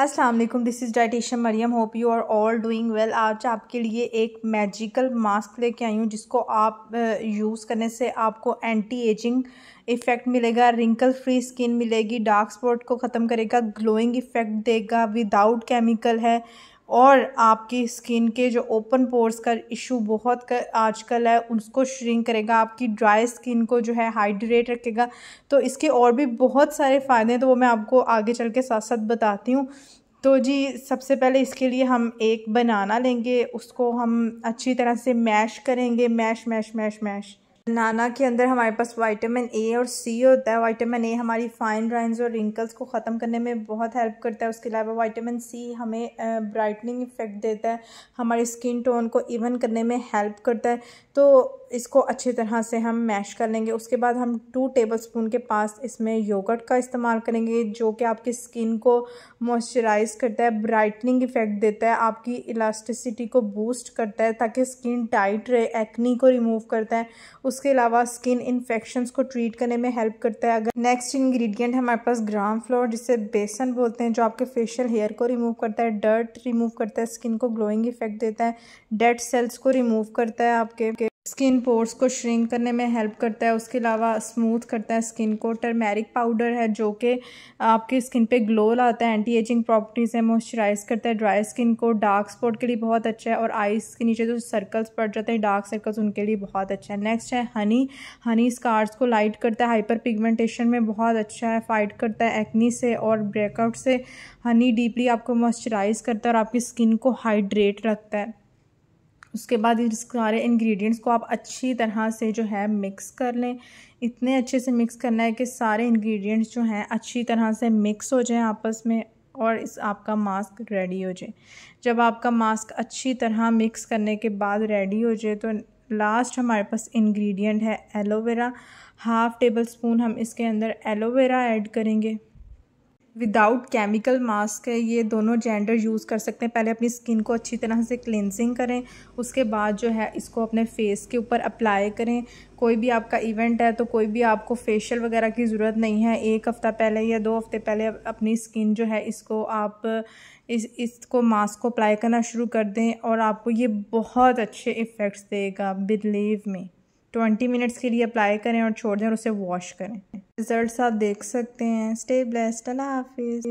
अस्सलाम वालेकुम this is dietitian Maryam hope you are all doing well आज आपके लिए एक मैजिकल मास्क लेके आई हूँ जिसको आप यूज़ करने से आपको एंटी एजिंग इफ़ेक्ट मिलेगा रिंकल फ्री स्किन मिलेगी डार्क स्पॉट को ख़त्म करेगा ग्लोइंग इफ़ेक्ट देगा विदाउट केमिकल है और आपकी स्किन के जो ओपन पोर्स का इशू बहुत कर, आजकल है उसको श्रिंक करेगा आपकी ड्राई स्किन को जो है हाइड्रेट रखेगा तो इसके और भी बहुत सारे फ़ायदे हैं तो वो मैं आपको आगे चल के साथ साथ बताती हूँ तो जी सबसे पहले इसके लिए हम एक बनाना लेंगे उसको हम अच्छी तरह से मैश करेंगे मैश मैश मैश मैश नाना के अंदर हमारे पास वाइटामिन ए और सी होता है वाइटामिन ए हमारी फाइन लाइन्स और रिंकल्स को ख़त्म करने में बहुत हेल्प करता है उसके अलावा वाइटामिन सी हमें ब्राइटनिंग इफ़ेक्ट देता है हमारी स्किन टोन को इवन करने में हेल्प करता है तो इसको अच्छी तरह से हम मैश कर लेंगे उसके बाद हम टू टेबलस्पून के पास इसमें योगर्ट का इस्तेमाल करेंगे जो कि आपकी स्किन को मॉइस्चराइज करता है ब्राइटनिंग इफ़ेक्ट देता है आपकी इलास्टिसिटी को बूस्ट करता है ताकि स्किन टाइट रहे एक्नी को रिमूव करता है उसके अलावा स्किन इन्फेक्शंस को ट्रीट करने में हेल्प करता है अगर नेक्स्ट है हमारे पास ग्राम फ्लोर जिसे बेसन बोलते हैं जो आपके फेशियल हेयर को रिमूव करता है डर्ट रिमूव करता है स्किन को ग्लोइंग इफेक्ट देता है डेड सेल्स को रिमूव करता है आपके स्किन पोर्स को श्रिंक करने में हेल्प करता है उसके अलावा स्मूथ करता है स्किन को टर्मेरिक पाउडर है जो कि आपकी स्किन पे ग्लो लाता है एंटी एजिंग प्रॉपर्टीज़ है मॉइस्चराइज करता है ड्राई स्किन को डार्क स्पॉट के लिए बहुत अच्छा है और आइस के नीचे जो सर्कल्स पड़ जाते हैं डार्क सर्कल्स उनके लिए बहुत अच्छा है नेक्स्ट है हनी हनी स्कार्स को लाइट करता है हाइपर पिगमेंटेशन में बहुत अच्छा है फाइट करता है एक्नी से और ब्रेकआउट से हनी डीपली आपको मॉइस्चराइज करता है और आपकी स्किन को हाइड्रेट रखता है उसके बाद इन सारे इंग्रेडिएंट्स को आप अच्छी तरह से जो है मिक्स कर लें इतने अच्छे से मिक्स करना है कि सारे इंग्रेडिएंट्स जो हैं अच्छी तरह से मिक्स हो जाएं आपस में और इस आपका मास्क रेडी हो जाए जब आपका मास्क अच्छी तरह मिक्स करने के बाद रेडी हो जाए तो लास्ट हमारे पास इंग्रेडिएंट है एलोवेरा हाफ़ टेबल स्पून हम इसके अंदर एलोवेरा ऐड करेंगे विदाउट केमिकल मास्क है ये दोनों जेंडर यूज़ कर सकते हैं पहले अपनी स्किन को अच्छी तरह से क्लिनजिंग करें उसके बाद जो है इसको अपने फेस के ऊपर अप्लाई करें कोई भी आपका इवेंट है तो कोई भी आपको फेशियल वगैरह की ज़रूरत नहीं है एक हफ़्ता पहले या दो हफ़्ते पहले अपनी स्किन जो है इसको आप इस इसको मास्क को अप्लाई करना शुरू कर दें और आपको ये बहुत अच्छे इफ़ेक्ट्स देगा बिलीव में ट्वेंटी मिनट्स के लिए अप्लाई करें और छोड़ दें और उसे वॉश करें रिजल्ट्स आप देख सकते हैं स्टे ब्लेस्ड अल्लाह हाफिज़